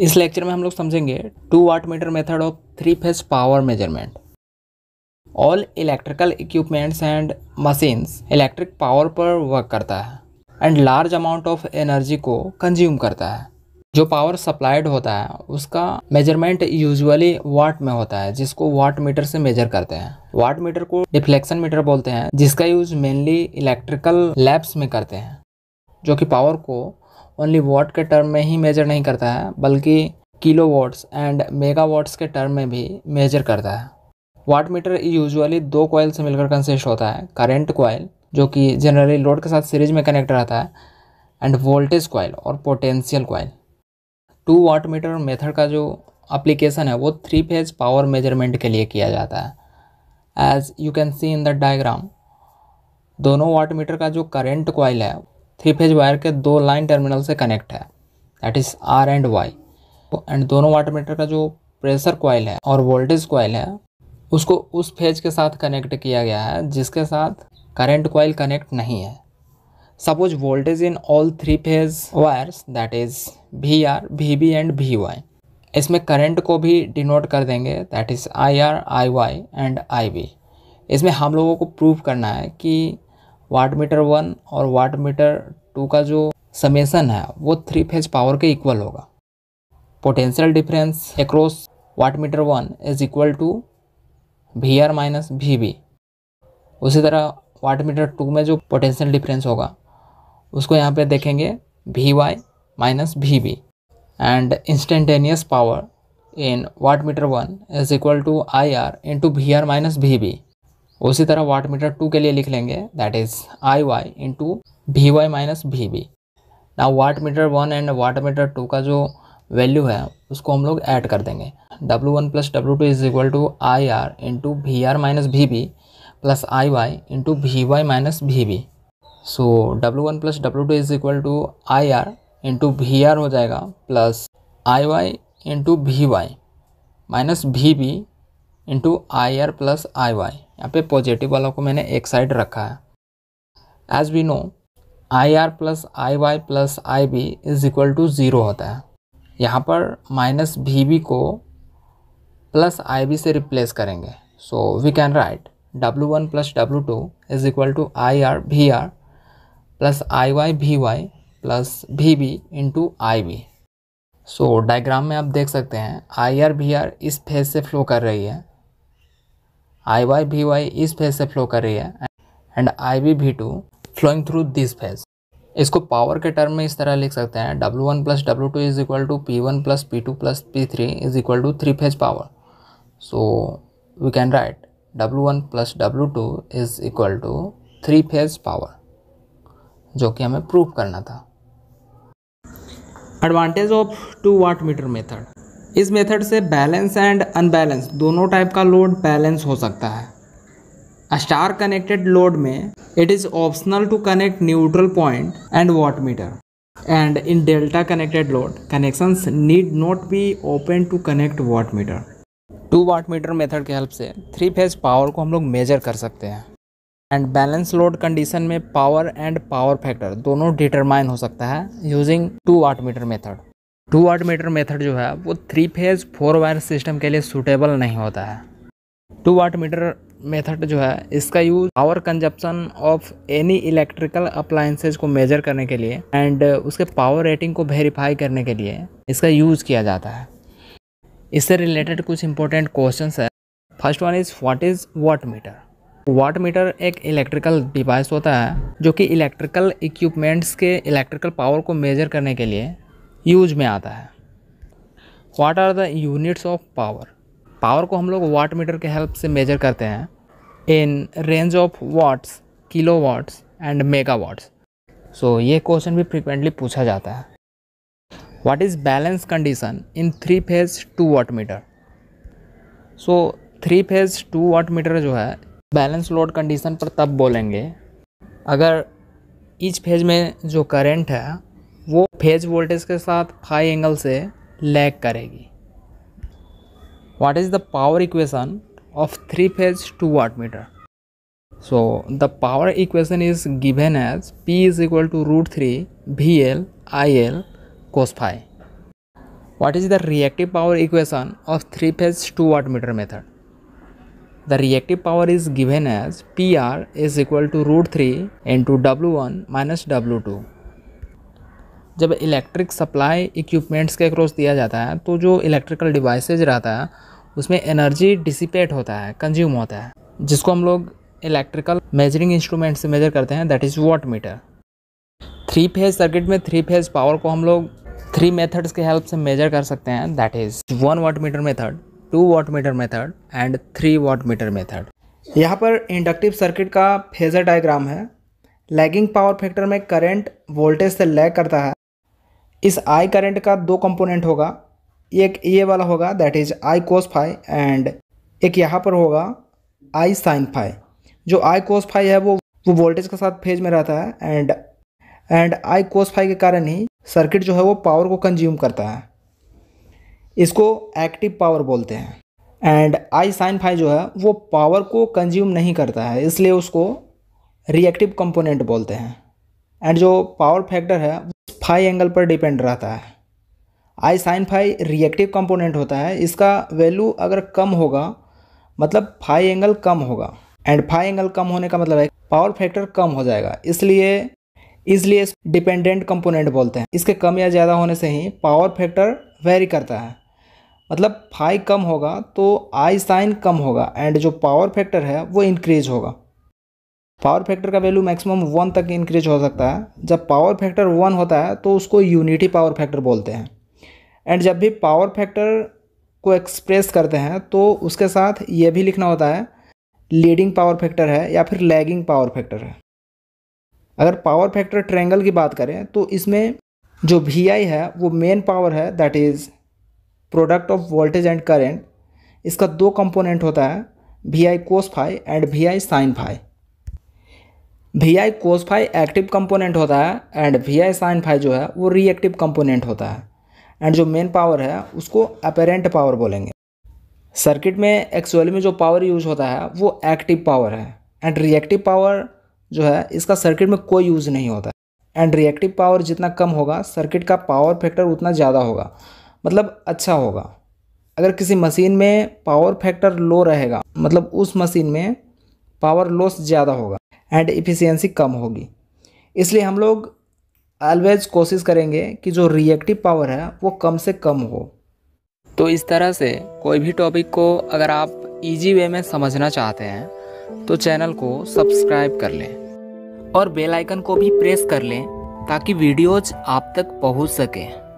इस लेक्चर में हम लोग समझेंगे two watt meter method of three phase power measurement all electrical equipments and machines electric power पर वर्क करता है and large amount of energy को कंज्यूम करता है जो पावर सप्लाइड होता है उसका मेजरमेंट यूजुअली वाट में होता है जिसको वाट मीटर से मेजर करते हैं वाट मीटर को डिफ्लेक्शन मीटर बोलते हैं जिसका यूज मेनली इलेक्ट्रिकल लैब्स में करते हैं जो कि पावर को ओनली वॉट के टर्म में ही मेजर नहीं करता है बल्कि kilo watts and mega watts के टर्म में भी मेजर करता है वाट मीटर यूजुअली दो कोयल से मिलकर कंसिस्ट होता है करेंट कोयल जो कि जनरली लोड के साथ सीरीज में कनेक्ट रहता है एंड वोल्टेज कोयल और potential coil two watt meter method का जो अप्लीकेशन है वो थ्री फेज पावर मेजरमेंट के लिए किया जाता है as you can see in the diagram दोनों वाट मीटर का जो करेंट कोयल है थ्री फेज वायर के दो लाइन टर्मिनल से कनेक्ट है that is R and Y and दोनों वाटर मीटर का जो प्रेशर कॉयल है और वोल्टेज कॉयल है उसको उस फेज के साथ कनेक्ट किया गया है जिसके साथ करेंट कॉयल कनेक्ट नहीं है suppose voltage in all three phase wires that is V R V B and V Y इसमें करंट को भी डिनोट कर देंगे that is I R I Y and I B इसमें हम लोगों को प्रूव करना है कि वाट मीटर वन और वाट मीटर टू का जो समेसन है वो थ्री फेज पावर के इक्वल होगा potential difference across watt meter one is equal to V R minus V B उसी तरह वाट मीटर टू में जो पोटेंशियल डिफरेंस होगा उसको यहाँ पे देखेंगे V Y minus V B and instantaneous power in watt meter one is equal to I R into V R minus V B उसी तरह वाट मीटर टू के लिए लिख लेंगे that is I Y into V Y minus V B ना watt meter one and watt meter two का जो value है उसको हम लोग ऐड कर देंगे W one plus W two is equal to I R into V R minus V B plus I Y into V Y minus V B so W one plus W two is equal to I R into V R हो जाएगा plus I Y into V Y minus V B into I R plus I Y यहाँ पे positive वालों को मैंने एक side रखा है as we know I R plus I Y plus I B is equal to zero होता है यहाँ पर माइनस भी बी को प्लस आई बी से रिप्लेस करेंगे so we can write W one plus W two is equal to I R V R plus I Y V Y plus V B into I B so diagram में आप देख सकते हैं I R V are इस phase से flow कर रही है आई वाई भी वाई इस फेज से फ्लो कर रही है and I V V too flowing through this phase इसको पावर के टर्म में इस तरह लिख सकते हैं W one plus W two is equal to P one plus P two plus P three is equal to three phase power so we can write W one plus W two is equal to three phase power जो कि हमें prove करना था advantage of two watt meter method इस मेथड से balance and unbalance दोनों type का लोड बैलेंस हो सकता है स्टार कनेक्टेड लोड में it is optional to connect neutral point and watt meter and in delta connected load connection need not be open to connect watt meter two watt meter method के help से three phase power को हम लोग measure कर सकते हैं and balance load condition में power and power factor दोनों डिटरमाइन हो सकता है using two watt meter method two watt meter method जो है वो three phase four wire system के लिए सूटेबल नहीं होता है टू वाट मीटर मेथड जो है इसका use power consumption of any electrical appliances को मेजर करने के लिए एंड उसके पावर रेटिंग को वेरीफाई करने के लिए इसका यूज़ किया जाता है इससे रिलेटेड कुछ इंपॉर्टेंट क्वेश्चन है first one is what is watt meter watt meter एक इलेक्ट्रिकल डिवाइस होता है जो कि इलेक्ट्रिकल इक्विपमेंट्स के इलेक्ट्रिकल पावर को मेजर करने के लिए यूज में आता है watt are the units of power power को हम लोग वाट मीटर के हेल्प से मेजर करते हैं in range of watts kilo watts and mega watts so ये क्वेश्चन भी फ्रिक्वेंटली पूछा जाता है what is balance condition in three phase two watt meter so three phase two watt meter जो है बैलेंस लोड कंडीशन पर तब बोलेंगे अगर इच फेज में जो करेंट है फेज वोल्टेज के साथ हाई एंगल से लैग करेगी what is the power equation of three phase two watt meter so the power equation is given as P is equal to root three V L I L cos phi what is the reactive power equation of three phase two watt meter method the reactive power is given as P R is equal to root three into W one minus W two जब electric supply equipments के across दिया जाता है तो जो electrical devices रहता है उसमें एनर्जी डिसिपेट होता है कंज्यूम होता है जिसको हम लोग इलेक्ट्रिकल मेजरिंग इंस्ट्रूमेंट से मेजर करते हैं that is watt meter three phase circuit में थ्री फेज पावर को हम लोग थ्री मेथड्स के हेल्प से मेजर कर सकते हैं that is one watt meter method two watt meter method and three watt meter method यहाँ पर इंडक्टिव सर्किट का फेजर डायग्राम है लैगिंग पावर फैक्टर में करंट वोल्टेज से लैग करता है इस आई करंट का दो कंपोनेंट होगा एक ये वाला होगा that is I cos phi and एक यहाँ पर होगा आई साइन फाई जो आई कोस फाई है वो वो वोल्टेज के साथ फेज में रहता है and and I cos phi के कारण ही सर्किट जो है वो पावर को कंज्यूम करता है इसको एक्टिव पावर बोलते हैं एंड आई साइन फाई जो है वो पावर को कंज्यूम नहीं करता है इसलिए उसको रिएक्टिव कंपोनेंट बोलते हैं एंड जो पावर फैक्टर है फाई एंगल पर डिपेंड रहता है I sine phi reactive component होता है इसका वैल्यू अगर कम होगा मतलब फाई एंगल कम होगा एंड फाई एंगल कम होने का मतलब है पावर फैक्टर कम हो जाएगा इसलिए इसलिए डिपेंडेंट कंपोनेंट बोलते हैं इसके कम या ज़्यादा होने से ही पावर फैक्टर वेरी करता है मतलब फाई कम होगा तो आई साइन कम होगा एंड जो पावर फैक्टर है वो इंक्रीज होगा पावर फैक्टर का वैल्यू मैक्सिमम वन तक इंक्रीज हो सकता है जब पावर फैक्टर वन होता है तो उसको यूनिटी पावर फैक्टर बोलते हैं एंड जब भी पावर फैक्टर को एक्सप्रेस करते हैं तो उसके साथ ये भी लिखना होता है लीडिंग पावर फैक्टर है या फिर लैगिंग पावर फैक्टर है अगर पावर फैक्टर ट्रेंगल की बात करें तो इसमें जो वी आई है वो मेन पावर है that is product of voltage and current इसका दो कंपोनेंट होता है V I cos phi and V I sine phi V I cos phi active component होता है and V I sine phi जो है वो रिएक्टिव कंपोनेंट होता है एंड जो मेन पावर है उसको अपेरेंट पावर बोलेंगे सर्किट में एक्चुअल में जो पावर यूज होता है वो एक्टिव पावर है एंड रिएक्टिव पावर जो है इसका सर्किट में कोई यूज़ नहीं होता एंड रिएक्टिव पावर जितना कम होगा सर्किट का पावर फैक्टर उतना ज़्यादा होगा मतलब अच्छा होगा अगर किसी मशीन में पावर फैक्टर लो रहेगा मतलब उस मशीन में पावर लॉस ज़्यादा होगा एंड इफ़िशियंसी कम होगी इसलिए हम लोग ऑलवेज कोशिश करेंगे कि जो रिएक्टिव पावर है वो कम से कम हो तो इस तरह से कोई भी टॉपिक को अगर आप इजी वे में समझना चाहते हैं तो चैनल को सब्सक्राइब कर लें और बेल आइकन को भी प्रेस कर लें ताकि वीडियोज आप तक पहुंच सकें